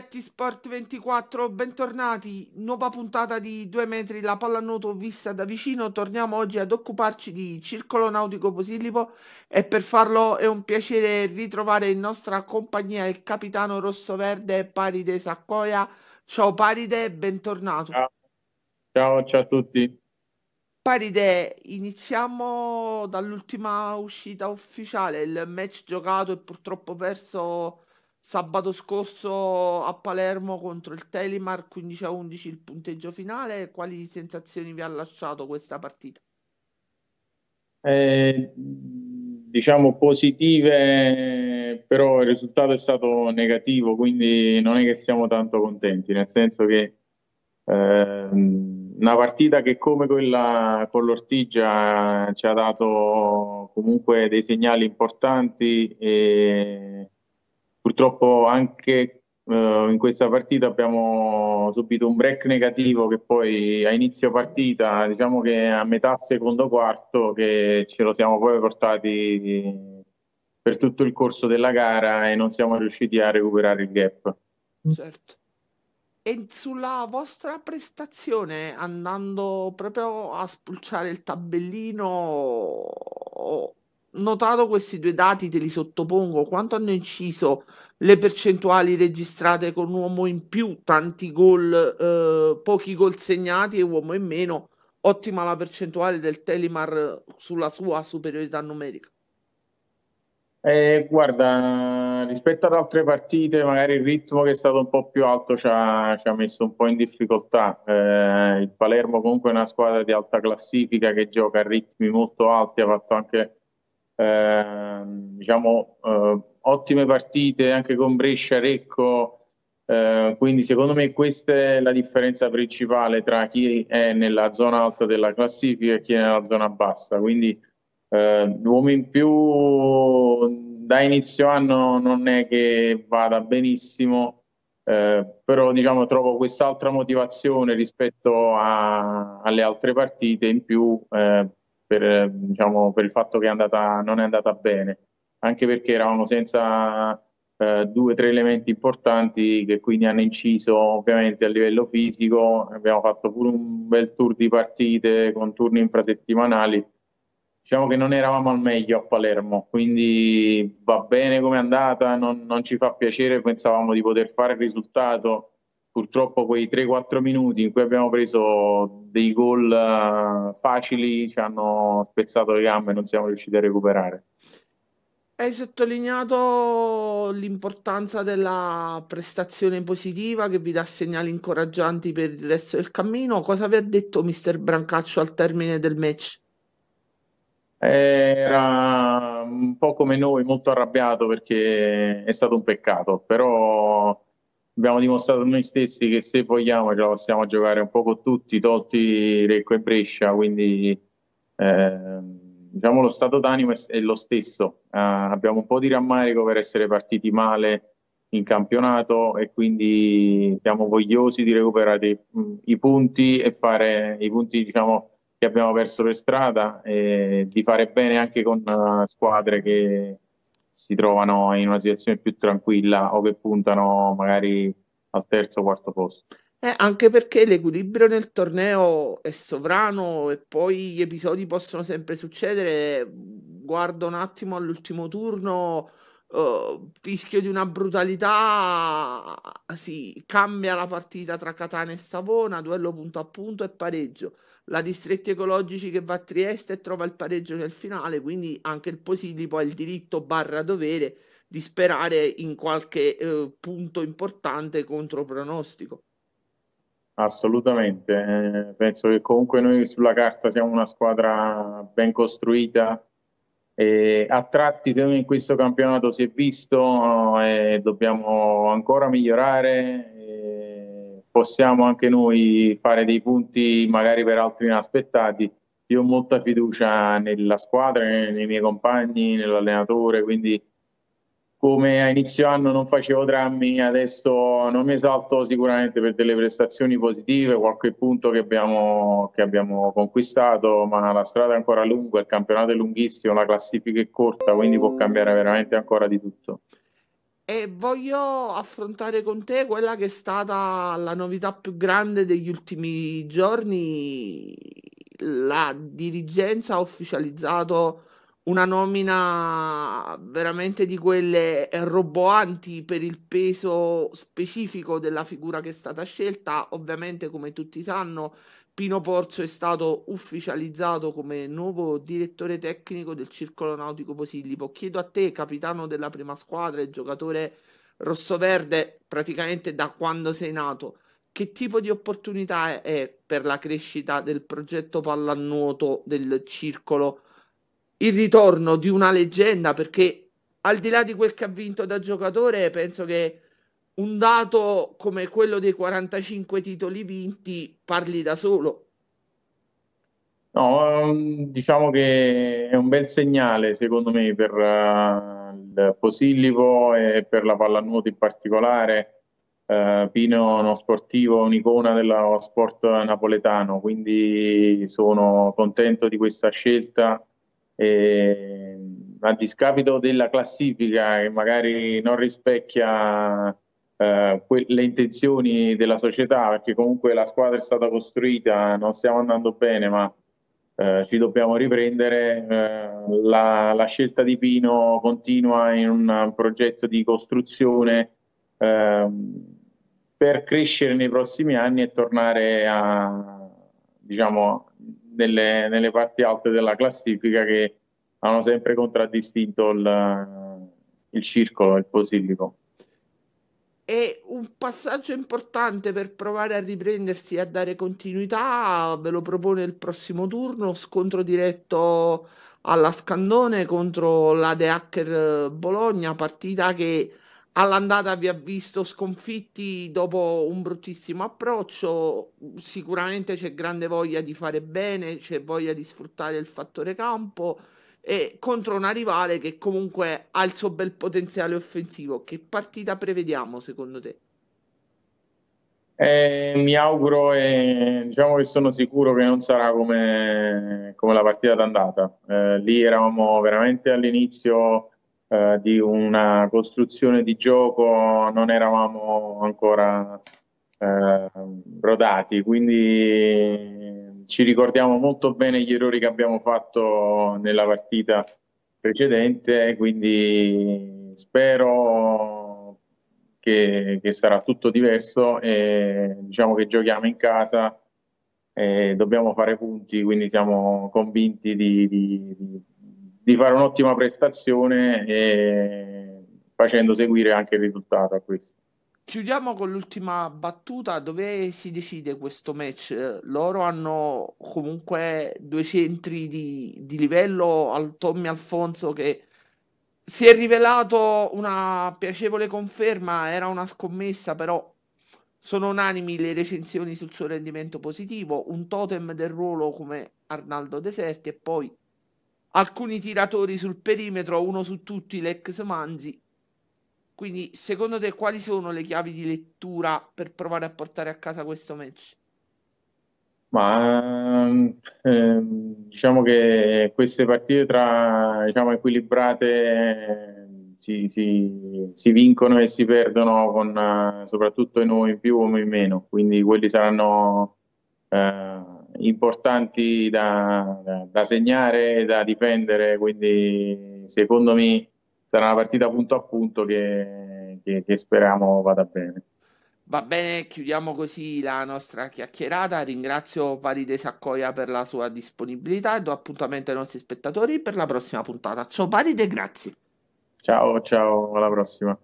Amichetti Sport 24, bentornati. Nuova puntata di due metri, la pallanuoto vista da vicino. Torniamo oggi ad occuparci di Circolo Nautico Posillipo e per farlo è un piacere ritrovare in nostra compagnia il capitano rosso-verde Paride Saccoia. Ciao Paride, bentornato. ciao, ciao a tutti. Paride, iniziamo dall'ultima uscita ufficiale, il match giocato e purtroppo perso Sabato scorso a Palermo contro il Telimar 15 a 11 il punteggio finale. Quali sensazioni vi ha lasciato questa partita? Eh, diciamo positive, però il risultato è stato negativo, quindi non è che siamo tanto contenti, nel senso che eh, una partita che come quella con l'Ortigia ci ha dato comunque dei segnali importanti e Purtroppo anche eh, in questa partita abbiamo subito un break negativo che poi a inizio partita, diciamo che a metà secondo quarto, che ce lo siamo poi portati per tutto il corso della gara e non siamo riusciti a recuperare il gap. Mm. Certo. E sulla vostra prestazione, andando proprio a spulciare il tabellino, notato questi due dati, te li sottopongo, quanto hanno inciso le percentuali registrate con un uomo in più, tanti gol, eh, pochi gol segnati e uomo in meno, ottima la percentuale del Telemar sulla sua superiorità numerica. Eh, guarda, rispetto ad altre partite, magari il ritmo che è stato un po' più alto ci ha, ci ha messo un po' in difficoltà. Eh, il Palermo comunque è una squadra di alta classifica che gioca a ritmi molto alti, ha fatto anche eh, diciamo, eh, ottime partite anche con Brescia, Recco, eh, quindi secondo me questa è la differenza principale tra chi è nella zona alta della classifica e chi è nella zona bassa, quindi eh, l'uomo in più da inizio anno non è che vada benissimo, eh, però diciamo, trovo quest'altra motivazione rispetto a, alle altre partite in più eh, per, eh, diciamo, per il fatto che è andata, non è andata bene, anche perché eravamo senza eh, due o tre elementi importanti che quindi hanno inciso ovviamente a livello fisico, abbiamo fatto pure un bel tour di partite con turni infrasettimanali, diciamo che non eravamo al meglio a Palermo, quindi va bene come è andata, non, non ci fa piacere, pensavamo di poter fare il risultato purtroppo quei 3-4 minuti in cui abbiamo preso dei gol eh, facili ci hanno spezzato le gambe e non siamo riusciti a recuperare. Hai sottolineato l'importanza della prestazione positiva che vi dà segnali incoraggianti per il resto del cammino. Cosa vi ha detto mister Brancaccio al termine del match? Era un po' come noi, molto arrabbiato perché è stato un peccato, però abbiamo dimostrato noi stessi che se vogliamo ce la possiamo giocare un po' con tutti, tolti Recco e Brescia, quindi eh, diciamo lo stato d'animo è, è lo stesso. Eh, abbiamo un po' di rammarico per essere partiti male in campionato e quindi siamo vogliosi di recuperare dei, i punti e fare i punti diciamo, che abbiamo perso per strada e di fare bene anche con uh, squadre che si trovano in una situazione più tranquilla o che puntano magari al terzo o quarto posto. Eh, anche perché l'equilibrio nel torneo è sovrano e poi gli episodi possono sempre succedere. Guardo un attimo all'ultimo turno uh, fischio di una brutalità, sì, cambia la partita tra Catania e Savona, duello punto a punto e pareggio. La Distretti Ecologici che va a Trieste e trova il pareggio nel finale, quindi anche il Posilipo ha il diritto barra dovere di sperare in qualche eh, punto importante contro pronostico. Assolutamente, eh, penso che comunque noi sulla carta siamo una squadra ben costruita, eh, a tratti secondo me in questo campionato si è visto eh, dobbiamo ancora migliorare eh, possiamo anche noi fare dei punti magari per altri inaspettati io ho molta fiducia nella squadra nei miei compagni nell'allenatore quindi come a inizio anno non facevo drammi, adesso non mi esalto sicuramente per delle prestazioni positive, qualche punto che abbiamo, che abbiamo conquistato, ma la strada è ancora lunga, il campionato è lunghissimo, la classifica è corta, quindi può cambiare veramente ancora di tutto. E voglio affrontare con te quella che è stata la novità più grande degli ultimi giorni. La dirigenza ha ufficializzato una nomina veramente di quelle roboanti per il peso specifico della figura che è stata scelta. Ovviamente, come tutti sanno, Pino Porzo è stato ufficializzato come nuovo direttore tecnico del Circolo Nautico Posillipo. Chiedo a te, capitano della prima squadra e giocatore rossoverde praticamente da quando sei nato, che tipo di opportunità è per la crescita del progetto pallanuoto del Circolo Nautico? il ritorno di una leggenda perché al di là di quel che ha vinto da giocatore penso che un dato come quello dei 45 titoli vinti parli da solo no ehm, diciamo che è un bel segnale secondo me per uh, il Posillipo e per la pallanuoto in particolare uh, Pino uno sportivo un'icona dello sport napoletano quindi sono contento di questa scelta eh, a discapito della classifica che magari non rispecchia eh, le intenzioni della società, perché comunque la squadra è stata costruita, non stiamo andando bene, ma eh, ci dobbiamo riprendere. Eh, la, la, scelta di Pino continua in un progetto di costruzione ehm, per crescere nei prossimi anni e tornare a, diciamo, nelle, nelle parti alte della classifica che hanno sempre contraddistinto il, il circolo, il posillico. È un passaggio importante per provare a riprendersi e a dare continuità. Ve lo propone il prossimo turno, scontro diretto alla Scandone contro la De Hacker Bologna, partita che All'andata vi ha visto sconfitti dopo un bruttissimo approccio. Sicuramente c'è grande voglia di fare bene, c'è voglia di sfruttare il fattore campo e contro una rivale che comunque ha il suo bel potenziale offensivo. Che partita prevediamo secondo te? Eh, mi auguro e diciamo che sono sicuro che non sarà come, come la partita d'andata. Eh, lì eravamo veramente all'inizio eh, di una costruzione di gioco non eravamo ancora eh, rodati, quindi ci ricordiamo molto bene gli errori che abbiamo fatto nella partita precedente, quindi spero che, che sarà tutto diverso e diciamo che giochiamo in casa e dobbiamo fare punti, quindi siamo convinti di, di, di di fare un'ottima prestazione e facendo seguire anche il risultato a questo. Chiudiamo con l'ultima battuta dove si decide questo match. Loro hanno comunque due centri di, di livello al Tommy Alfonso che si è rivelato una piacevole conferma, era una scommessa però sono unanimi le recensioni sul suo rendimento positivo, un totem del ruolo come Arnaldo Deserti e poi alcuni tiratori sul perimetro, uno su tutti, l'ex Manzi. Quindi, secondo te, quali sono le chiavi di lettura per provare a portare a casa questo match? Ma eh, diciamo che queste partite tra diciamo, equilibrate si, si, si, vincono e si perdono con eh, soprattutto in, in più o in meno, quindi quelli saranno eh, importanti da, da, segnare e da difendere, quindi secondo me sarà una partita punto a punto che, che, che speriamo vada bene. Va bene, chiudiamo così la nostra chiacchierata. Ringrazio Valide Saccoia per la sua disponibilità e do appuntamento ai nostri spettatori per la prossima puntata. Ciao Valide, grazie. Ciao, ciao, alla prossima.